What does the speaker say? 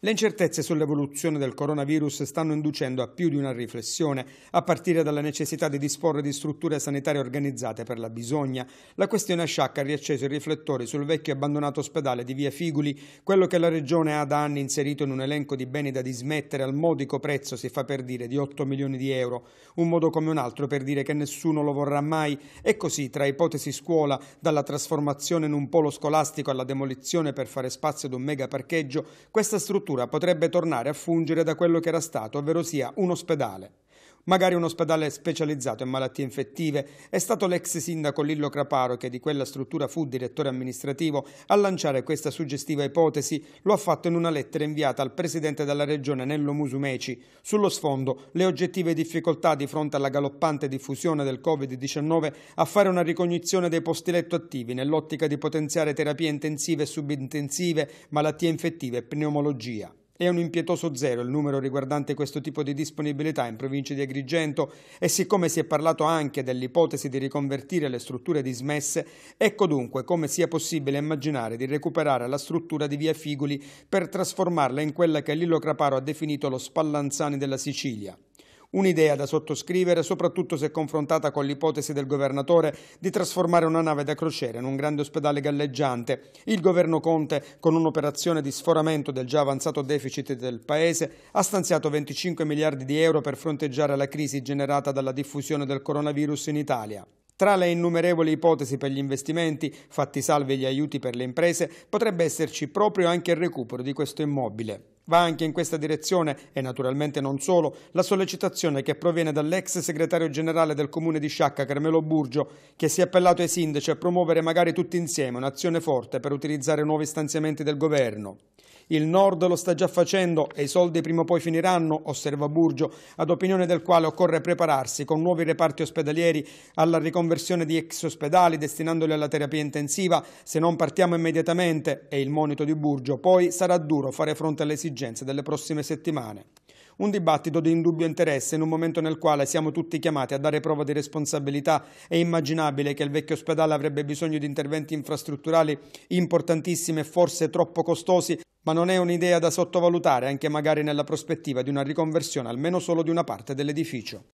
Le incertezze sull'evoluzione del coronavirus stanno inducendo a più di una riflessione, a partire dalla necessità di disporre di strutture sanitarie organizzate per la bisogna. La questione a sciacca ha riacceso i riflettori sul vecchio e abbandonato ospedale di Via Figuli, quello che la Regione ha da anni inserito in un elenco di beni da dismettere al modico prezzo, si fa per dire, di 8 milioni di euro. Un modo come un altro per dire che nessuno lo vorrà mai. E così, tra ipotesi scuola, dalla trasformazione in un polo scolastico alla demolizione per fare spazio ad un mega parcheggio, questa struttura struttura potrebbe tornare a fungere da quello che era stato, ovvero sia un ospedale magari un ospedale specializzato in malattie infettive. È stato l'ex sindaco Lillo Craparo, che di quella struttura fu direttore amministrativo, a lanciare questa suggestiva ipotesi. Lo ha fatto in una lettera inviata al presidente della regione Nello Musumeci. Sullo sfondo, le oggettive difficoltà di fronte alla galoppante diffusione del Covid-19 a fare una ricognizione dei posti letto attivi nell'ottica di potenziare terapie intensive e subintensive, malattie infettive e pneumologia. È un impietoso zero il numero riguardante questo tipo di disponibilità in provincia di Agrigento e siccome si è parlato anche dell'ipotesi di riconvertire le strutture dismesse, ecco dunque come sia possibile immaginare di recuperare la struttura di via Figuli per trasformarla in quella che Lillo Craparo ha definito lo Spallanzani della Sicilia. Un'idea da sottoscrivere, soprattutto se confrontata con l'ipotesi del governatore di trasformare una nave da crociera in un grande ospedale galleggiante. Il governo Conte, con un'operazione di sforamento del già avanzato deficit del Paese, ha stanziato 25 miliardi di euro per fronteggiare la crisi generata dalla diffusione del coronavirus in Italia. Tra le innumerevoli ipotesi per gli investimenti, fatti salvi gli aiuti per le imprese, potrebbe esserci proprio anche il recupero di questo immobile. Va anche in questa direzione, e naturalmente non solo, la sollecitazione che proviene dall'ex segretario generale del comune di Sciacca, Carmelo Burgio, che si è appellato ai sindaci a promuovere magari tutti insieme un'azione forte per utilizzare nuovi stanziamenti del governo. Il Nord lo sta già facendo e i soldi prima o poi finiranno, osserva Burgio, ad opinione del quale occorre prepararsi con nuovi reparti ospedalieri alla riconversione di ex ospedali destinandoli alla terapia intensiva. Se non partiamo immediatamente, è il monito di Burgio, poi sarà duro fare fronte alle esigenze delle prossime settimane. Un dibattito di indubbio interesse in un momento nel quale siamo tutti chiamati a dare prova di responsabilità. È immaginabile che il vecchio ospedale avrebbe bisogno di interventi infrastrutturali importantissimi e forse troppo costosi ma non è un'idea da sottovalutare anche magari nella prospettiva di una riconversione almeno solo di una parte dell'edificio.